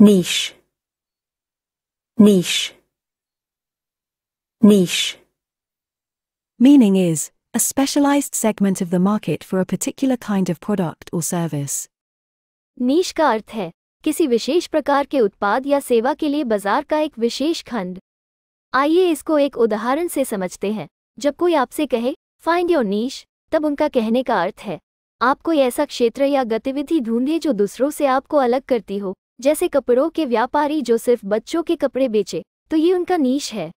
niche niche niche meaning is a specialized segment of the market for a particular kind of product or service niche का अर्थ है किसी विशेष प्रकार के उत्पाद या सेवा के लिए बाजार का एक विशेष खंड आइए इसको एक उदाहरण से समझते हैं जब कोई आपसे कहे फाइंड योर नीश तब उनका कहने का अर्थ है आप कोई ऐसा क्षेत्र या गतिविधि ढूंढें जो दूसरों से आपको अलग करती हो जैसे कपड़ों के व्यापारी जो सिर्फ बच्चों के कपड़े बेचे तो ये उनका नीश है